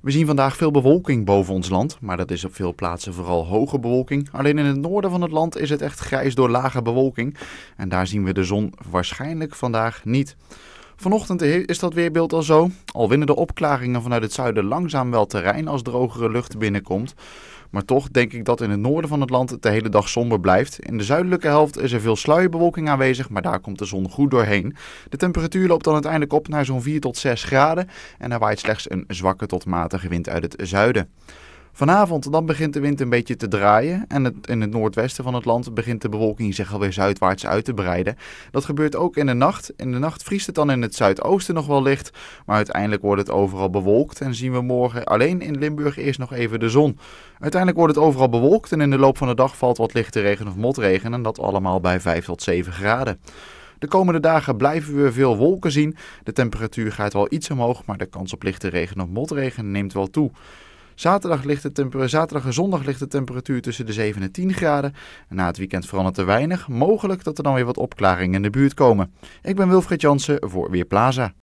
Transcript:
We zien vandaag veel bewolking boven ons land, maar dat is op veel plaatsen vooral hoge bewolking. Alleen in het noorden van het land is het echt grijs door lage bewolking en daar zien we de zon waarschijnlijk vandaag niet. Vanochtend is dat weerbeeld al zo. Al winnen de opklaringen vanuit het zuiden langzaam wel terrein als drogere lucht binnenkomt. Maar toch denk ik dat in het noorden van het land het de hele dag somber blijft. In de zuidelijke helft is er veel sluierbewolking aanwezig, maar daar komt de zon goed doorheen. De temperatuur loopt dan uiteindelijk op naar zo'n 4 tot 6 graden en er waait slechts een zwakke tot matige wind uit het zuiden. Vanavond dan begint de wind een beetje te draaien en het, in het noordwesten van het land begint de bewolking zich alweer zuidwaarts uit te breiden. Dat gebeurt ook in de nacht. In de nacht vriest het dan in het zuidoosten nog wel licht, maar uiteindelijk wordt het overal bewolkt en zien we morgen alleen in Limburg eerst nog even de zon. Uiteindelijk wordt het overal bewolkt en in de loop van de dag valt wat lichte regen of motregen en dat allemaal bij 5 tot 7 graden. De komende dagen blijven we veel wolken zien. De temperatuur gaat wel iets omhoog, maar de kans op lichte regen of motregen neemt wel toe. Zaterdag, ligt de zaterdag en zondag ligt de temperatuur tussen de 7 en 10 graden. Na het weekend verandert er weinig. Mogelijk dat er dan weer wat opklaringen in de buurt komen. Ik ben Wilfried Jansen voor Weerplaza.